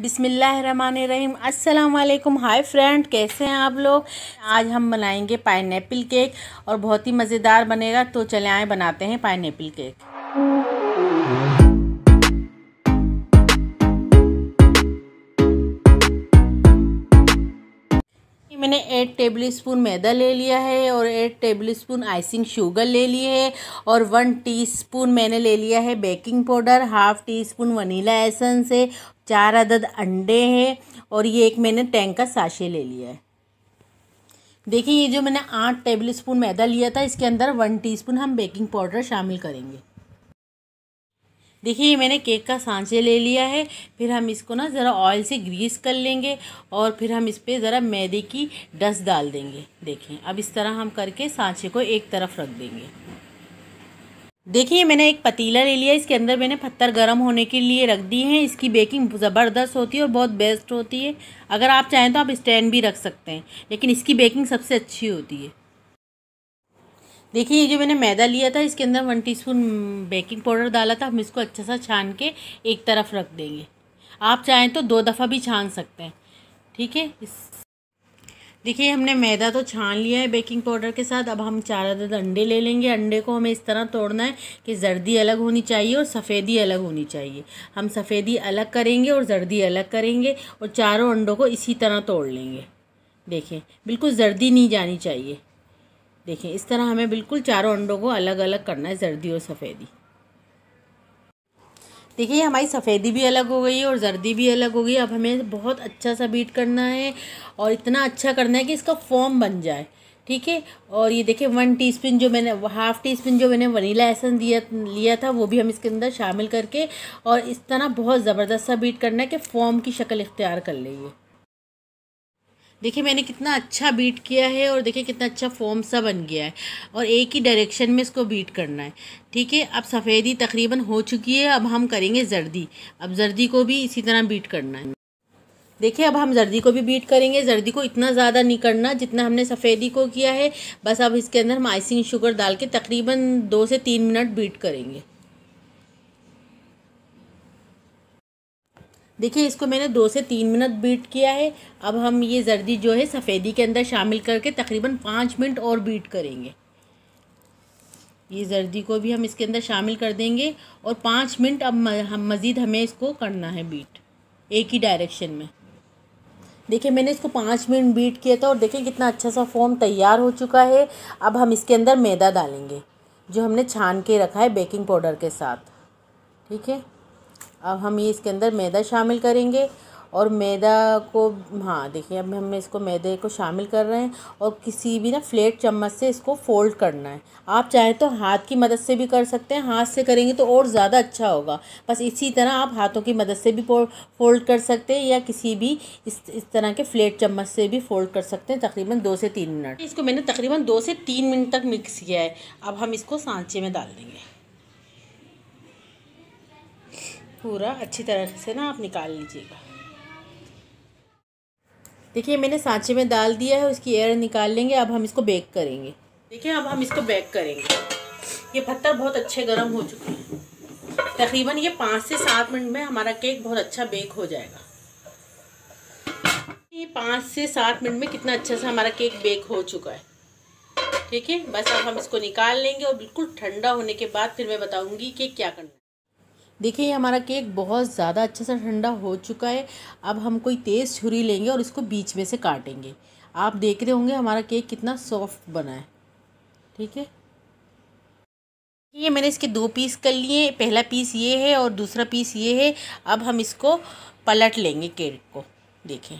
बिसमीम अल्लाम hi friend कैसे हैं आप लोग आज हम बनाएंगे पाइनएप्पल केक और बहुत ही मज़ेदार बनेगा तो चले आए बनाते हैं ऐपल केक एट टेबलस्पून मैदा ले लिया है और एट टेबलस्पून आइसिंग शुगर ले लिए है और वन टीस्पून मैंने ले लिया है baking powder half teaspoon vanilla essence है चार अदद अंडे हैं और ये एक मैंने टैंक का साशे ले लिया है देखिए ये जो मैंने आठ टेबल स्पून मैदा लिया था इसके अंदर वन टीस्पून हम बेकिंग पाउडर शामिल करेंगे देखिए ये मैंने केक का सांचे ले लिया है फिर हम इसको ना ज़रा ऑयल से ग्रीस कर लेंगे और फिर हम इस पर ज़रा मैदे की डस्ट डाल देंगे देखें अब इस तरह हम करके सांचे को एक तरफ रख देंगे देखिए मैंने एक पतीला ले लिया इसके अंदर मैंने पत्थर गर्म होने के लिए रख दिए हैं इसकी बेकिंग ज़बरदस्त होती है और बहुत बेस्ट होती है अगर आप चाहें तो आप स्टैंड भी रख सकते हैं लेकिन इसकी बेकिंग सबसे अच्छी होती है देखिए ये जो मैंने मैदा लिया था इसके अंदर वन टीस्पून बेकिंग पाउडर डाला था हम इसको अच्छा सा छान के एक तरफ रख देंगे आप चाहें तो दो दफ़ा भी छान सकते हैं ठीक है इस देखिए हमने मैदा तो छान लिया है बेकिंग पाउडर के साथ अब हम चार अदद अंडे ले लेंगे अंडे को हमें इस तरह तोड़ना है कि जर्दी अलग होनी चाहिए और सफ़ेदी अलग होनी चाहिए हम सफ़ेदी अलग करेंगे और जर्दी अलग करेंगे और चारों अंडों को इसी तरह तोड़ लेंगे देखें बिल्कुल जर्दी नहीं जानी चाहिए देखें इस तरह हमें बिल्कुल चारों अंडों को अलग अलग करना है जर्दी और सफ़ेदी देखिए हमारी सफ़ेदी भी अलग हो गई है और जर्दी भी अलग हो गई अब हमें बहुत अच्छा सा बीट करना है और इतना अच्छा करना है कि इसका फॉर्म बन जाए ठीक है और ये देखिए वन टीस्पून जो मैंने हाफ़ टी स्पून जो मैंने वनीला एसन दिया लिया था वो भी हम इसके अंदर शामिल करके और इस तरह बहुत ज़बरदस्त सा बीट करना है कि फॉर्म की शक्ल इख्तियार कर लेंगे देखिए मैंने कितना अच्छा बीट किया है और देखिए कितना अच्छा फॉर्म सा बन गया है और एक ही डायरेक्शन में इसको बीट करना है ठीक है अब सफ़ेदी तकरीबन हो चुकी है अब हम करेंगे जर्दी अब जर्दी को भी इसी तरह बीट करना है देखिए अब हम जर्दी को भी बीट करेंगे जर्दी को इतना ज़्यादा नहीं करना जितना हमने सफ़ेदी को किया है बस अब इसके अंदर हम आइसिंग शुगर डाल के तकरीबन दो से तीन मिनट बीट करेंगे देखिए इसको मैंने दो से तीन मिनट बीट किया है अब हम ये जर्दी जो है सफ़ेदी के अंदर शामिल करके तकरीबन पाँच मिनट और बीट करेंगे ये जर्दी को भी हम इसके अंदर शामिल कर देंगे और पाँच मिनट अब हम मज़ीद हमें इसको करना है बीट एक ही डायरेक्शन में देखिए मैंने इसको पाँच मिनट बीट किया था और देखिए कितना अच्छा सा फॉर्म तैयार हो चुका है अब हम इसके अंदर मैदा डालेंगे जो हमने छान के रखा है बेकिंग पाउडर के साथ ठीक है अब हम ये इसके अंदर मैदा शामिल करेंगे और मैदा को हाँ देखिए अब हम इसको मैदे को शामिल कर रहे हैं और किसी भी ना फ्लेट चम्मच से इसको फोल्ड करना है आप चाहें तो हाथ की मदद से भी कर सकते हैं हाथ से करेंगे तो और ज़्यादा अच्छा होगा बस इसी तरह आप हाथों की मदद से भी फोल्ड कर सकते हैं या किसी भी इस इस तरह के फ्लेट चम्मच से भी फोल्ड कर सकते हैं तकरीबन दो से तीन मिनट इसको मैंने तकरीबन दो से तीन मिनट तक मिक्स किया है अब हम इसको सांचे में डाल देंगे पूरा अच्छी तरह से ना आप निकाल लीजिएगा देखिए मैंने सांचे में डाल दिया है उसकी एयर निकाल लेंगे अब हम इसको बेक करेंगे देखिए अब हम इसको बेक करेंगे ये पत्थर बहुत अच्छे गर्म हो चुके हैं तकरीबन ये पाँच से सात मिनट में हमारा केक बहुत अच्छा बेक हो जाएगा ये पाँच से सात मिनट में कितना अच्छा सा हमारा केक बेक हो चुका है ठीक है बस अब हम इसको निकाल लेंगे और बिल्कुल ठंडा होने के बाद फिर मैं बताऊंगी कि क्या करना देखिए ये हमारा केक बहुत ज़्यादा अच्छे से ठंडा हो चुका है अब हम कोई तेज़ छुरी लेंगे और इसको बीच में से काटेंगे आप देख रहे होंगे हमारा केक कितना सॉफ्ट बना है ठीक है ये मैंने इसके दो पीस कर लिए पहला पीस ये है और दूसरा पीस ये है अब हम इसको पलट लेंगे केक को देखें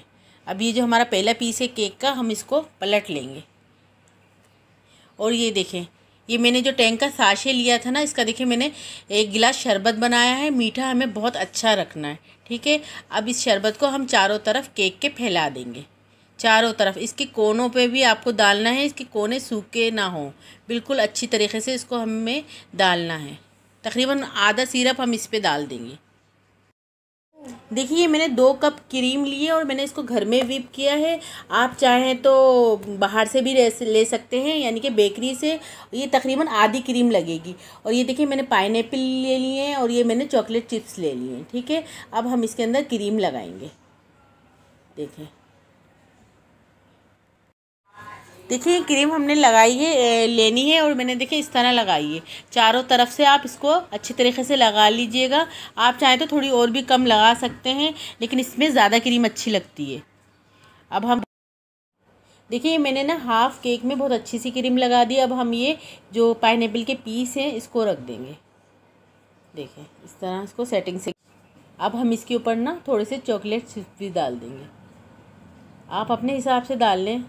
अब ये जो हमारा पहला पीस है केक का हम इसको पलट लेंगे और ये देखें ये मैंने जो टैंक का साशे लिया था ना इसका देखिए मैंने एक गिलास शरबत बनाया है मीठा हमें बहुत अच्छा रखना है ठीक है अब इस शरबत को हम चारों तरफ केक के फैला देंगे चारों तरफ इसके कोनों पे भी आपको डालना है इसके कोने सूखे ना हो बिल्कुल अच्छी तरीके से इसको हमें डालना है तकरीबन आधा सिरप हम इस पर डाल देंगे देखिए मैंने दो कप क्रीम लिए और मैंने इसको घर में विप किया है आप चाहें तो बाहर से भी ले सकते हैं यानी कि बेकरी से ये तकरीबन आधी क्रीम लगेगी और ये देखिए मैंने पाइन ले लिए हैं और ये मैंने चॉकलेट चिप्स ले लिए हैं ठीक है अब हम इसके अंदर क्रीम लगाएंगे देखें देखिए क्रीम हमने लगाई है लेनी है और मैंने देखिए इस तरह लगाई है चारों तरफ से आप इसको अच्छी तरीके से लगा लीजिएगा आप चाहें तो थोड़ी और भी कम लगा सकते हैं लेकिन इसमें ज़्यादा क्रीम अच्छी लगती है अब हम देखिए मैंने ना हाफ़ केक में बहुत अच्छी सी क्रीम लगा दी अब हम ये जो पाइन के पीस हैं इसको रख देंगे देखें इस तरह इसको सेटिंग से अब हम इसके ऊपर ना थोड़े से चॉकलेट चिप्स भी डाल देंगे आप अपने हिसाब से डाल लें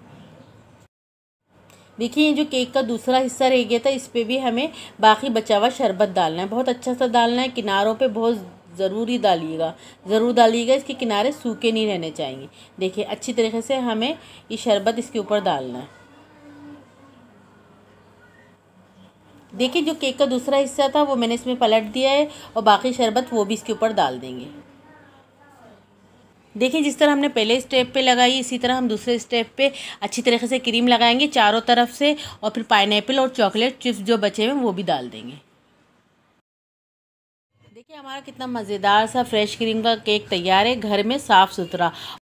देखिए ये जो केक का दूसरा हिस्सा रह गया था इस पर भी हमें बाकी बचा हुआ शरबत डालना है बहुत अच्छा सा डालना है किनारों पे बहुत ज़रूरी डालिएगा ज़रूर डालिएगा इसके किनारे सूखे नहीं रहने चाहिए देखिए अच्छी तरीके से हमें ये शरबत इसके ऊपर डालना है देखिए जो केक का दूसरा हिस्सा था वो मैंने इसमें पलट दिया है और बाकी शरबत वो भी इसके ऊपर डाल देंगे देखिए जिस तरह हमने पहले स्टेप पे लगाई इसी तरह हम दूसरे स्टेप पे अच्छी तरीके से क्रीम लगाएंगे चारों तरफ से और फिर पाइन और चॉकलेट चिप्स जो बचे हुए वो भी डाल देंगे देखिए हमारा कितना मज़ेदार सा फ्रेश क्रीम का केक तैयार है घर में साफ़ सुथरा